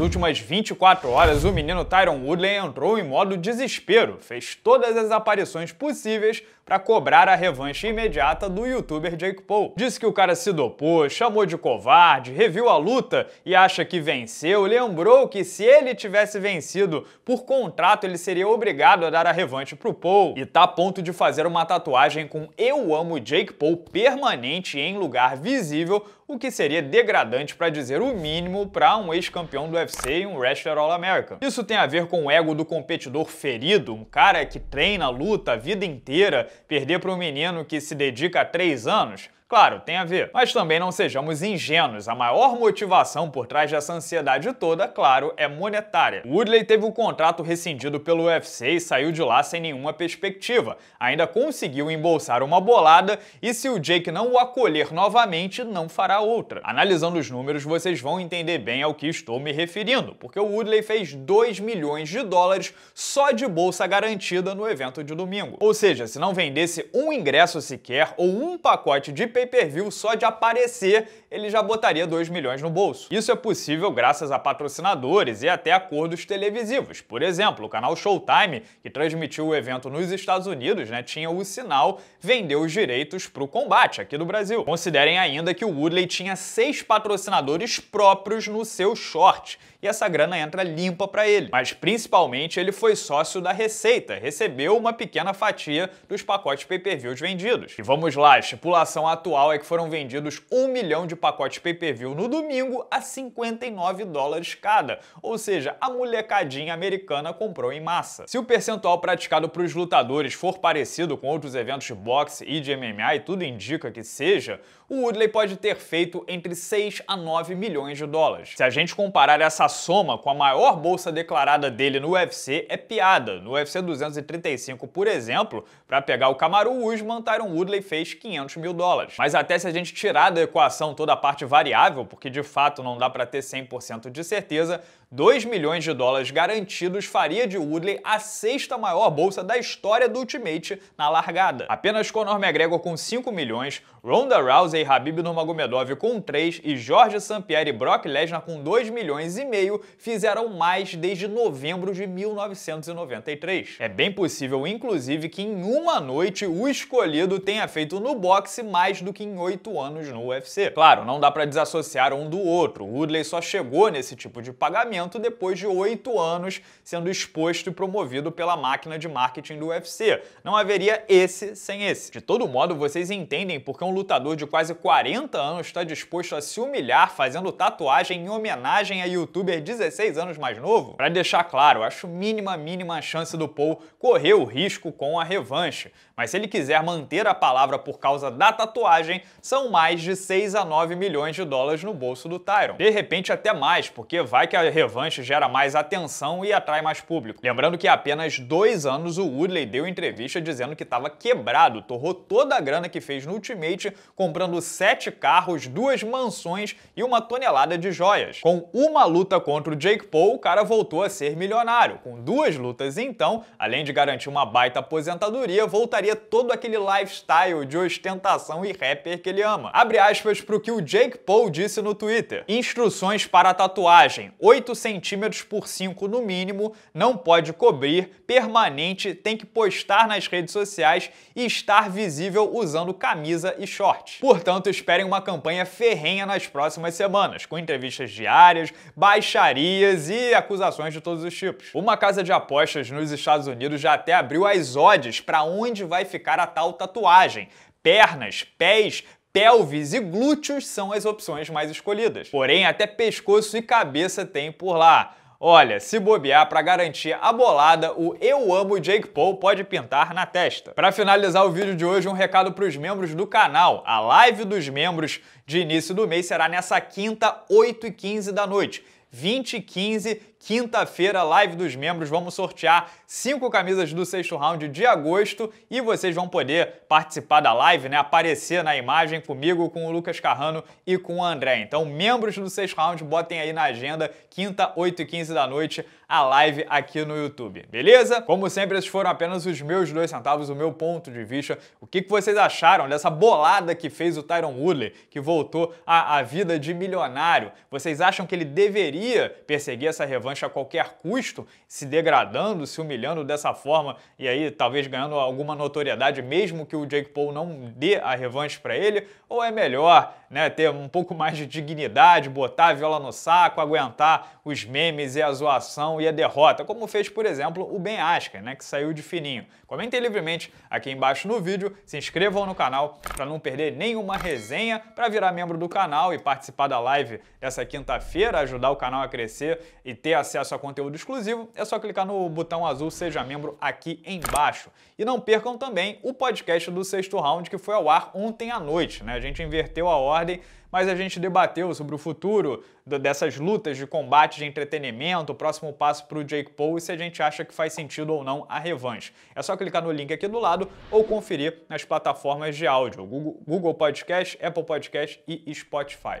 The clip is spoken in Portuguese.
nas últimas 24 horas, o menino Tyron Woodley entrou em modo desespero, fez todas as aparições possíveis para cobrar a revanche imediata do youtuber Jake Paul. Disse que o cara se dopou, chamou de covarde, reviu a luta e acha que venceu, lembrou que se ele tivesse vencido por contrato ele seria obrigado a dar a revanche pro Paul e tá a ponto de fazer uma tatuagem com Eu Amo Jake Paul permanente em lugar visível o que seria degradante para dizer o mínimo para um ex-campeão do UFC e um wrestler All-American. Isso tem a ver com o ego do competidor ferido, um cara que treina, luta a vida inteira, perder para um menino que se dedica há três anos Claro, tem a ver. Mas também não sejamos ingênuos. A maior motivação por trás dessa ansiedade toda, claro, é monetária. Woodley teve o um contrato rescindido pelo UFC e saiu de lá sem nenhuma perspectiva. Ainda conseguiu embolsar uma bolada e se o Jake não o acolher novamente, não fará outra. Analisando os números, vocês vão entender bem ao que estou me referindo, porque o Woodley fez 2 milhões de dólares só de bolsa garantida no evento de domingo. Ou seja, se não vendesse um ingresso sequer ou um pacote de pay-per-view, só de aparecer, ele já botaria 2 milhões no bolso. Isso é possível graças a patrocinadores e até acordos televisivos. Por exemplo, o canal Showtime, que transmitiu o evento nos Estados Unidos, né, tinha o sinal vender os direitos para o combate aqui do Brasil. Considerem ainda que o Woodley tinha seis patrocinadores próprios no seu short, e essa grana entra limpa para ele. Mas principalmente ele foi sócio da Receita, recebeu uma pequena fatia dos pacotes pay-per-views vendidos. E vamos lá, a estipulação atual atual é que foram vendidos 1 milhão de pacotes pay-per-view no domingo a 59 dólares cada, ou seja, a molecadinha americana comprou em massa. Se o percentual praticado para os lutadores for parecido com outros eventos de boxe e de MMA, e tudo indica que seja, o Woodley pode ter feito entre 6 a 9 milhões de dólares. Se a gente comparar essa soma com a maior bolsa declarada dele no UFC, é piada. No UFC 235, por exemplo, para pegar o Kamaru Usman, Tyron Woodley fez 500 mil dólares. Mas até se a gente tirar da equação toda a parte variável, porque de fato não dá para ter 100% de certeza, 2 milhões de dólares garantidos faria de Woodley a sexta maior bolsa da história do Ultimate na largada. Apenas Conor McGregor com 5 milhões, Ronda Rousey e Habib Nurmagomedov com 3 e Jorge Sampieri e Brock Lesnar com 2 milhões e meio fizeram mais desde novembro de 1993. É bem possível, inclusive, que em uma noite o escolhido tenha feito no boxe mais do do que em oito anos no UFC. Claro, não dá para desassociar um do outro. O Woodley só chegou nesse tipo de pagamento depois de oito anos sendo exposto e promovido pela máquina de marketing do UFC. Não haveria esse sem esse. De todo modo, vocês entendem porque um lutador de quase 40 anos está disposto a se humilhar fazendo tatuagem em homenagem a youtuber 16 anos mais novo? Para deixar claro, acho mínima, mínima chance do Paul correr o risco com a revanche. Mas se ele quiser manter a palavra por causa da tatuagem, são mais de 6 a 9 milhões de dólares no bolso do Tyron. De repente até mais, porque vai que a revanche gera mais atenção e atrai mais público. Lembrando que há apenas dois anos o Woodley deu entrevista dizendo que estava quebrado, torrou toda a grana que fez no Ultimate, comprando sete carros, duas mansões e uma tonelada de joias. Com uma luta contra o Jake Paul, o cara voltou a ser milionário. Com duas lutas, então, além de garantir uma baita aposentadoria, voltaria todo aquele lifestyle de ostentação e rapper que ele ama. Abre aspas pro que o Jake Paul disse no Twitter. Instruções para tatuagem: 8 centímetros por 5 no mínimo, não pode cobrir, permanente, tem que postar nas redes sociais e estar visível usando camisa e short. Portanto, esperem uma campanha ferrenha nas próximas semanas, com entrevistas diárias, baixarias e acusações de todos os tipos. Uma casa de apostas nos Estados Unidos já até abriu as odds para onde vai ficar a tal tatuagem, Pernas, pés, pelvis e glúteos são as opções mais escolhidas. Porém, até pescoço e cabeça tem por lá. Olha, se bobear para garantir a bolada, o Eu Amo Jake Paul pode pintar na testa. Para finalizar o vídeo de hoje, um recado para os membros do canal. A live dos membros de início do mês será nessa quinta, 8h15 da noite. 20 e 15 Quinta-feira, live dos membros, vamos sortear cinco camisas do sexto round de agosto e vocês vão poder participar da live, né? Aparecer na imagem comigo, com o Lucas Carrano e com o André. Então, membros do sexto round, botem aí na agenda, quinta, 8 e 15 da noite, a live aqui no YouTube, beleza? Como sempre, esses foram apenas os meus dois centavos, o meu ponto de vista. O que, vocês acharam dessa bolada que fez o Tyron Woodley, que voltou à vida de milionário? Vocês acham que ele deveria perseguir essa revanche? revanche a qualquer custo, se degradando, se humilhando dessa forma e aí talvez ganhando alguma notoriedade, mesmo que o Jake Paul não dê a revanche para ele? Ou é melhor né, ter um pouco mais de dignidade, botar a viola no saco, aguentar os memes e a zoação e a derrota, como fez, por exemplo, o Ben Asker, né, que saiu de fininho? Comentem livremente aqui embaixo no vídeo, se inscrevam no canal para não perder nenhuma resenha, para virar membro do canal e participar da live dessa quinta-feira, ajudar o canal a crescer e ter acesso a conteúdo exclusivo, é só clicar no botão azul Seja Membro aqui embaixo. E não percam também o podcast do sexto round que foi ao ar ontem à noite. Né? A gente inverteu a ordem, mas a gente debateu sobre o futuro dessas lutas de combate, de entretenimento, o próximo passo para o Jake Paul e se a gente acha que faz sentido ou não a revanche. É só clicar no link aqui do lado ou conferir nas plataformas de áudio, Google Podcast, Apple Podcast e Spotify.